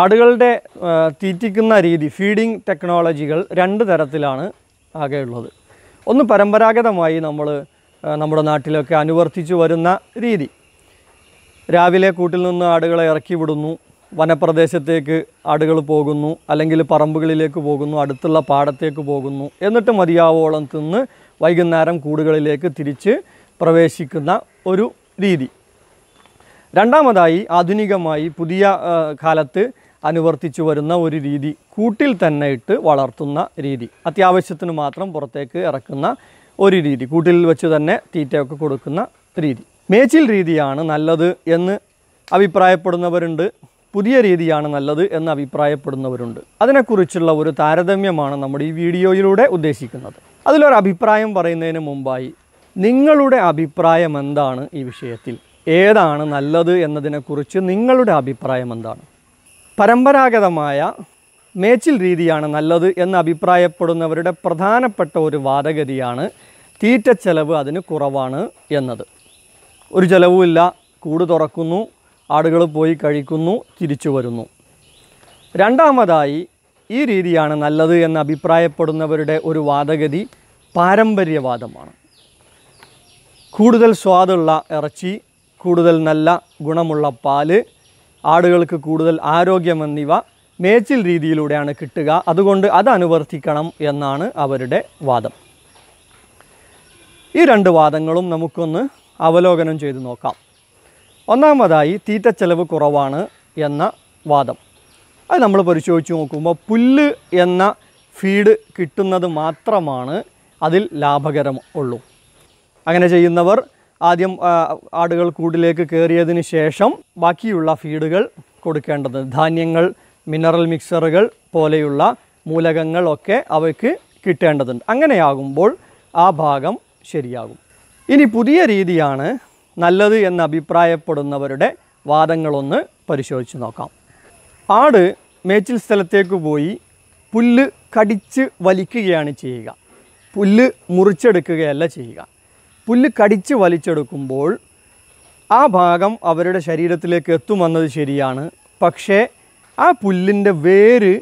ആടുകളുടെ തീറ്റിക്കുന്ന രീതി ഫീഡിംഗ് ടെക്നോളജികൾ രണ്ട് തരത്തിലാണ് ആകെയുള്ളത് ഒന്ന് പരമ്പരാഗതമായി നമ്മൾ നമ്മുടെ നാട്ടിലൊക്കെ അനുവർത്തിച്ചു വരുന്ന രീതി രാവിലെ കൂട്ടിൽ നിന്ന് ആടുകളെ ഇറക്കി വിടുന്നു വനപ്രദേശത്തേക്ക് ആടുകൾ പോകുന്നു അല്ലെങ്കിൽ പറമ്പുകളിലേക്ക് പോകുന്നു അടുത്തുള്ള പാടത്തേക്ക് പോകുന്നു എന്നിട്ട് മതിയാവോളം തിന്ന് വൈകുന്നേരം കൂടുകളിലേക്ക് തിരിച്ച് പ്രവേശിക്കുന്ന ഒരു രീതി രണ്ടാമതായി ആധുനികമായി പുതിയ കാലത്ത് അനുവർത്തിച്ചു വരുന്ന ഒരു രീതി കൂട്ടിൽ തന്നെ ഇട്ട് വളർത്തുന്ന രീതി അത്യാവശ്യത്തിന് മാത്രം പുറത്തേക്ക് ഇറക്കുന്ന ഒരു രീതി കൂട്ടിൽ വെച്ച് തന്നെ തീറ്റയൊക്കെ കൊടുക്കുന്ന രീതി മേച്ചിൽ രീതിയാണ് നല്ലത് എന്ന് അഭിപ്രായപ്പെടുന്നവരുണ്ട് പുതിയ രീതിയാണ് നല്ലത് എന്ന് അഭിപ്രായപ്പെടുന്നവരുണ്ട് അതിനെക്കുറിച്ചുള്ള ഒരു താരതമ്യമാണ് നമ്മുടെ ഈ വീഡിയോയിലൂടെ ഉദ്ദേശിക്കുന്നത് അതിലൊരു അഭിപ്രായം പറയുന്നതിന് മുമ്പായി നിങ്ങളുടെ അഭിപ്രായം എന്താണ് ഈ വിഷയത്തിൽ ഏതാണ് നല്ലത് എന്നതിനെക്കുറിച്ച് നിങ്ങളുടെ അഭിപ്രായം എന്താണ് പരമ്പരാഗതമായ മേച്ചിൽ രീതിയാണ് നല്ലത് എന്ന് അഭിപ്രായപ്പെടുന്നവരുടെ പ്രധാനപ്പെട്ട ഒരു വാദഗതിയാണ് തീറ്റ ചെലവ് അതിന് കുറവാണ് എന്നത് ഒരു ചെലവുമില്ല കൂട് തുറക്കുന്നു ആടുകൾ പോയി കഴിക്കുന്നു തിരിച്ചു വരുന്നു രണ്ടാമതായി ഈ രീതിയാണ് നല്ലത് എന്ന് അഭിപ്രായപ്പെടുന്നവരുടെ ഒരു വാദഗതി പാരമ്പര്യവാദമാണ് കൂടുതൽ സ്വാദുള്ള ഇറച്ചി കൂടുതൽ നല്ല ഗുണമുള്ള പാല് ആടുകൾക്ക് കൂടുതൽ ആരോഗ്യം എന്നിവ മേച്ചിൽ രീതിയിലൂടെയാണ് കിട്ടുക അതുകൊണ്ട് അത് അനുവർത്തിക്കണം എന്നാണ് അവരുടെ വാദം ഈ രണ്ട് വാദങ്ങളും നമുക്കൊന്ന് അവലോകനം ചെയ്തു നോക്കാം ഒന്നാമതായി തീറ്റ ചെലവ് കുറവാണ് എന്ന വാദം അത് നമ്മൾ പരിശോധിച്ച് നോക്കുമ്പോൾ പുല്ല് എന്ന ഫീഡ് കിട്ടുന്നത് മാത്രമാണ് അതിൽ ലാഭകരം ഉള്ളൂ അങ്ങനെ ചെയ്യുന്നവർ ആദ്യം ആടുകൾ കൂടിലേക്ക് കയറിയതിന് ശേഷം ബാക്കിയുള്ള ഫീഡുകൾ കൊടുക്കേണ്ടത് ധാന്യങ്ങൾ മിനറൽ മിക്സറുകൾ പോലെയുള്ള മൂലകങ്ങൾ ഒക്കെ അവയ്ക്ക് കിട്ടേണ്ടതുണ്ട് അങ്ങനെയാകുമ്പോൾ ആ ഭാഗം ശരിയാകും ഇനി പുതിയ രീതിയാണ് നല്ലത് എന്ന് അഭിപ്രായപ്പെടുന്നവരുടെ വാദങ്ങളൊന്ന് പരിശോധിച്ച് നോക്കാം ആട് മേച്ചിൽ സ്ഥലത്തേക്ക് പോയി പുല്ല് കടിച്ച് വലിക്കുകയാണ് ചെയ്യുക പുല്ല് മുറിച്ചെടുക്കുകയല്ല ചെയ്യുക പുല്ല് കടിച്ച് വലിച്ചെടുക്കുമ്പോൾ ആ ഭാഗം അവരുടെ ശരീരത്തിലേക്ക് എത്തുമെന്നത് ശരിയാണ് പക്ഷേ ആ പുല്ലിൻ്റെ വേര്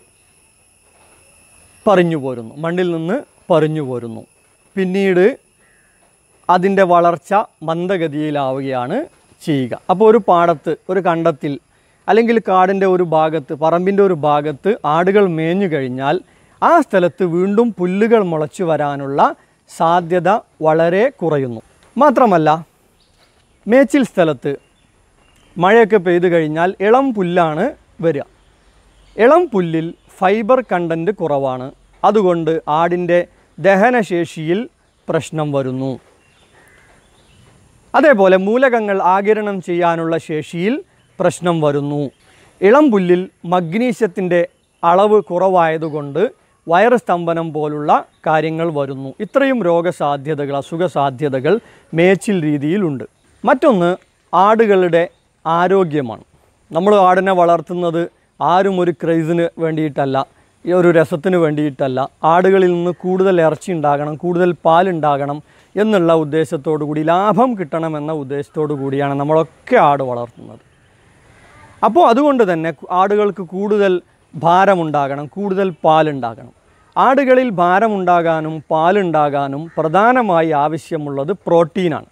പറഞ്ഞു പോരുന്നു മണ്ണിൽ നിന്ന് പറഞ്ഞു പോരുന്നു പിന്നീട് അതിൻ്റെ വളർച്ച മന്ദഗതിയിലാവുകയാണ് ചെയ്യുക അപ്പോൾ ഒരു പാടത്ത് ഒരു കണ്ടത്തിൽ അല്ലെങ്കിൽ കാടിൻ്റെ ഒരു ഭാഗത്ത് പറമ്പിൻ്റെ ഒരു ഭാഗത്ത് ആടുകൾ മേഞ്ഞു കഴിഞ്ഞാൽ ആ സ്ഥലത്ത് വീണ്ടും പുല്ലുകൾ മുളച്ചു വരാനുള്ള സാധ്യത വളരെ കുറയുന്നു മാത്രമല്ല മേച്ചിൽ സ്ഥലത്ത് മഴയൊക്കെ പെയ്തു കഴിഞ്ഞാൽ ഇളം പുല്ലാണ് വരിക ഇളം പുല്ലിൽ ഫൈബർ കണ്ടൻറ്റ് കുറവാണ് അതുകൊണ്ട് ആടിൻ്റെ ദഹനശേഷിയിൽ പ്രശ്നം വരുന്നു അതേപോലെ മൂലകങ്ങൾ ആകിരണം ചെയ്യാനുള്ള ശേഷിയിൽ പ്രശ്നം വരുന്നു ഇളം പുല്ലിൽ മഗ്നീഷ്യത്തിൻ്റെ അളവ് കുറവായതുകൊണ്ട് വയറ് സ്തംഭനം പോലുള്ള കാര്യങ്ങൾ വരുന്നു ഇത്രയും രോഗസാധ്യതകൾ അസുഖ സാധ്യതകൾ മേച്ചിൽ രീതിയിലുണ്ട് മറ്റൊന്ന് ആടുകളുടെ ആരോഗ്യമാണ് നമ്മൾ ആടിനെ വളർത്തുന്നത് ആരും ഒരു ക്രൈസിന് വേണ്ടിയിട്ടല്ല ഒരു രസത്തിന് വേണ്ടിയിട്ടല്ല ആടുകളിൽ നിന്ന് കൂടുതൽ ഇറച്ചി ഉണ്ടാകണം കൂടുതൽ പാലുണ്ടാകണം എന്നുള്ള ഉദ്ദേശത്തോടു കൂടി ലാഭം കിട്ടണമെന്ന ഉദ്ദേശത്തോടു കൂടിയാണ് നമ്മളൊക്കെ ആട് വളർത്തുന്നത് അപ്പോൾ അതുകൊണ്ട് തന്നെ ആടുകൾക്ക് കൂടുതൽ ഭാരമുണ്ടാകണം കൂടുതൽ പാലുണ്ടാകണം ആടുകളിൽ ഭാരമുണ്ടാകാനും പാലുണ്ടാകാനും പ്രധാനമായി ആവശ്യമുള്ളത് പ്രോട്ടീനാണ്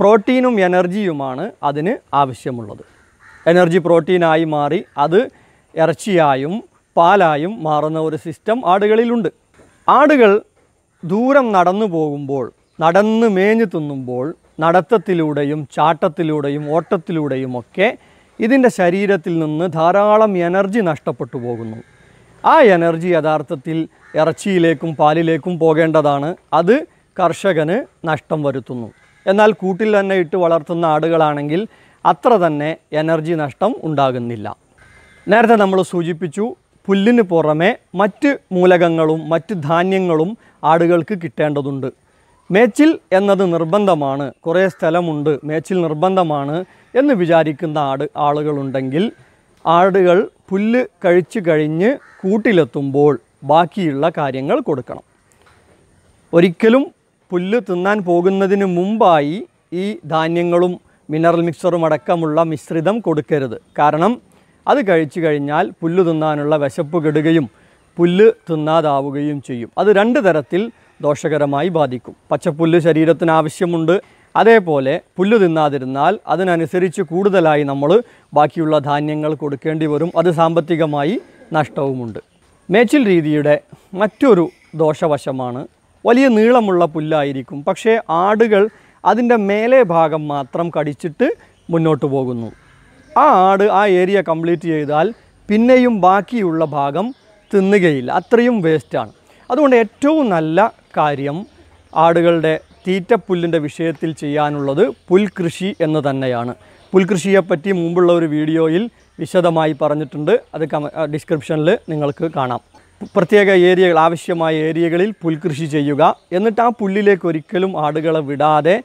പ്രോട്ടീനും എനർജിയുമാണ് അതിന് ആവശ്യമുള്ളത് എനർജി പ്രോട്ടീനായി മാറി അത് ഇറച്ചിയായും പാലായും മാറുന്ന ഒരു സിസ്റ്റം ആടുകളിലുണ്ട് ആടുകൾ ദൂരം നടന്നു പോകുമ്പോൾ നടന്ന് മേഞ്ഞു തിന്നുമ്പോൾ നടത്തത്തിലൂടെയും ചാട്ടത്തിലൂടെയും ഓട്ടത്തിലൂടെയും ഒക്കെ ഇതിൻ്റെ ശരീരത്തിൽ നിന്ന് ധാരാളം എനർജി നഷ്ടപ്പെട്ടു പോകുന്നു ആ എനർജി യഥാർത്ഥത്തിൽ ഇറച്ചിയിലേക്കും പാലിലേക്കും പോകേണ്ടതാണ് അത് കർഷകന് നഷ്ടം വരുത്തുന്നു എന്നാൽ കൂട്ടിൽ തന്നെ ഇട്ട് വളർത്തുന്ന ആടുകളാണെങ്കിൽ അത്ര തന്നെ എനർജി നഷ്ടം ഉണ്ടാകുന്നില്ല നേരത്തെ നമ്മൾ സൂചിപ്പിച്ചു പുല്ലിന് പുറമെ മറ്റ് മൂലകങ്ങളും മറ്റ് ധാന്യങ്ങളും ആടുകൾക്ക് കിട്ടേണ്ടതുണ്ട് മേച്ചിൽ എന്നത് നിർബന്ധമാണ് കുറേ സ്ഥലമുണ്ട് മേച്ചിൽ നിർബന്ധമാണ് എന്ന് വിചാരിക്കുന്ന ആട് ആളുകളുണ്ടെങ്കിൽ ആടുകൾ പുല്ല് കഴിച്ചു കഴിഞ്ഞ് കൂട്ടിലെത്തുമ്പോൾ ബാക്കിയുള്ള കാര്യങ്ങൾ കൊടുക്കണം ഒരിക്കലും പുല്ല് തിന്നാൻ പോകുന്നതിന് മുമ്പായി ഈ ധാന്യങ്ങളും മിനറൽ മിക്സറും അടക്കമുള്ള മിശ്രിതം കൊടുക്കരുത് കാരണം അത് കഴിച്ചു കഴിഞ്ഞാൽ പുല്ല് തിന്നാനുള്ള വിശപ്പ് കെടുകയും പുല്ല് തിന്നാതാവുകയും ചെയ്യും അത് രണ്ട് തരത്തിൽ ദോഷകരമായി ബാധിക്കും പച്ചപ്പുല്ല് ശരീരത്തിന് ആവശ്യമുണ്ട് അതേപോലെ പുല്ല് തിന്നാതിരുന്നാൽ അതിനനുസരിച്ച് കൂടുതലായി നമ്മൾ ബാക്കിയുള്ള ധാന്യങ്ങൾ കൊടുക്കേണ്ടി വരും അത് സാമ്പത്തികമായി നഷ്ടവുമുണ്ട് മേച്ചിൽ രീതിയുടെ മറ്റൊരു ദോഷവശമാണ് വലിയ നീളമുള്ള പുല്ലായിരിക്കും പക്ഷേ ആടുകൾ അതിൻ്റെ മേലെ ഭാഗം മാത്രം കടിച്ചിട്ട് മുന്നോട്ട് പോകുന്നു ആ ആട് ആ ഏരിയ കംപ്ലീറ്റ് ചെയ്താൽ പിന്നെയും ബാക്കിയുള്ള ഭാഗം തിന്നുകയില്ല അത്രയും വേസ്റ്റാണ് അതുകൊണ്ട് ഏറ്റവും നല്ല കാര്യം ആടുകളുടെ തീറ്റപ്പുല്ലിൻ്റെ വിഷയത്തിൽ ചെയ്യാനുള്ളത് പുൽകൃഷി എന്ന് തന്നെയാണ് പുൽകൃഷിയെപ്പറ്റി മുമ്പുള്ള ഒരു വീഡിയോയിൽ വിശദമായി പറഞ്ഞിട്ടുണ്ട് അത് ഡിസ്ക്രിപ്ഷനിൽ നിങ്ങൾക്ക് കാണാം പ്രത്യേക ഏരിയകൾ ആവശ്യമായ ഏരിയകളിൽ പുൽകൃഷി ചെയ്യുക എന്നിട്ട് ആ പുല്ലിലേക്ക് ഒരിക്കലും ആടുകളെ വിടാതെ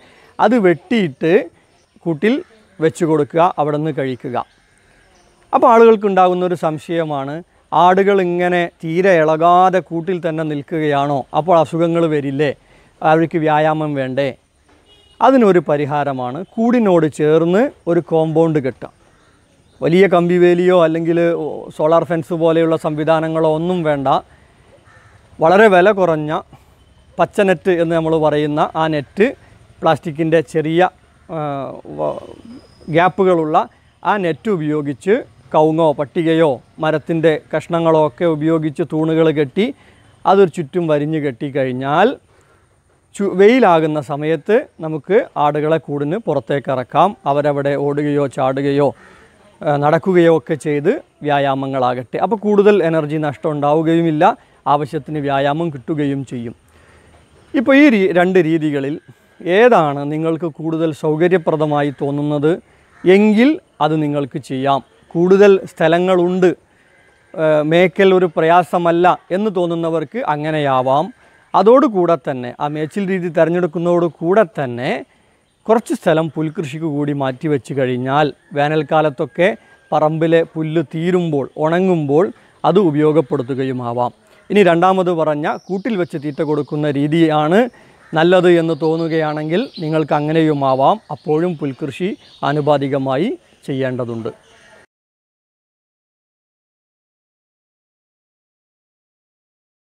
അത് വെട്ടിയിട്ട് കൂട്ടിൽ വെച്ചു കൊടുക്കുക അവിടെ നിന്ന് കഴിക്കുക അപ്പോൾ ആളുകൾക്കുണ്ടാകുന്നൊരു സംശയമാണ് ആടുകൾ ഇങ്ങനെ തീരെ ഇളകാതെ കൂട്ടിൽ തന്നെ നിൽക്കുകയാണോ അപ്പോൾ അസുഖങ്ങൾ വരില്ലേ അവർക്ക് വ്യായാമം വേണ്ടേ അതിനൊരു പരിഹാരമാണ് കൂടിനോട് ചേർന്ന് ഒരു കോമ്പൗണ്ട് കെട്ടുക വലിയ കമ്പിവേലിയോ അല്ലെങ്കിൽ സോളാർ ഫെൻസ് പോലെയുള്ള സംവിധാനങ്ങളോ ഒന്നും വേണ്ട വളരെ വില കുറഞ്ഞ പച്ച നെറ്റ് എന്ന് നമ്മൾ പറയുന്ന ആ നെറ്റ് പ്ലാസ്റ്റിക്കിൻ്റെ ചെറിയ ഗ്യാപ്പുകളുള്ള ആ നെറ്റ് ഉപയോഗിച്ച് കൗങ്ങോ പട്ടികയോ മരത്തിൻ്റെ കഷ്ണങ്ങളോ ഒക്കെ ഉപയോഗിച്ച് തൂണുകൾ കെട്ടി അതൊരു ചുറ്റും വരിഞ്ഞു കെട്ടിക്കഴിഞ്ഞാൽ ചു വെയിലാകുന്ന സമയത്ത് നമുക്ക് ആടുകളെ കൂടിന് പുറത്തേക്ക് ഇറക്കാം അവരവിടെ ഓടുകയോ ചാടുകയോ നടക്കുകയോ ഒക്കെ ചെയ്ത് വ്യായാമങ്ങളാകട്ടെ അപ്പോൾ കൂടുതൽ എനർജി നഷ്ടം ഉണ്ടാവുകയുമില്ല ആവശ്യത്തിന് വ്യായാമം കിട്ടുകയും ചെയ്യും ഇപ്പോൾ ഈ രണ്ട് രീതികളിൽ ഏതാണ് നിങ്ങൾക്ക് കൂടുതൽ സൗകര്യപ്രദമായി തോന്നുന്നത് എങ്കിൽ അത് നിങ്ങൾക്ക് ചെയ്യാം കൂടുതൽ സ്ഥലങ്ങളുണ്ട് മേക്കൽ ഒരു പ്രയാസമല്ല എന്ന് തോന്നുന്നവർക്ക് അങ്ങനെയാവാം അതോടുകൂടെ തന്നെ ആ മേച്ചിൽ രീതി തിരഞ്ഞെടുക്കുന്നതോട് കൂടെ തന്നെ കുറച്ച് സ്ഥലം പുൽകൃഷിക്ക് കൂടി മാറ്റി വെച്ച് കഴിഞ്ഞാൽ വേനൽക്കാലത്തൊക്കെ പറമ്പിലെ പുല്ല് തീരുമ്പോൾ ഉണങ്ങുമ്പോൾ അത് ഉപയോഗപ്പെടുത്തുകയുമാവാം ഇനി രണ്ടാമത് പറഞ്ഞ കൂട്ടിൽ വെച്ച് തീറ്റ കൊടുക്കുന്ന രീതിയാണ് നല്ലത് എന്ന് തോന്നുകയാണെങ്കിൽ നിങ്ങൾക്ക് അങ്ങനെയുമാവാം അപ്പോഴും പുൽകൃഷി ആനുപാതികമായി ചെയ്യേണ്ടതുണ്ട്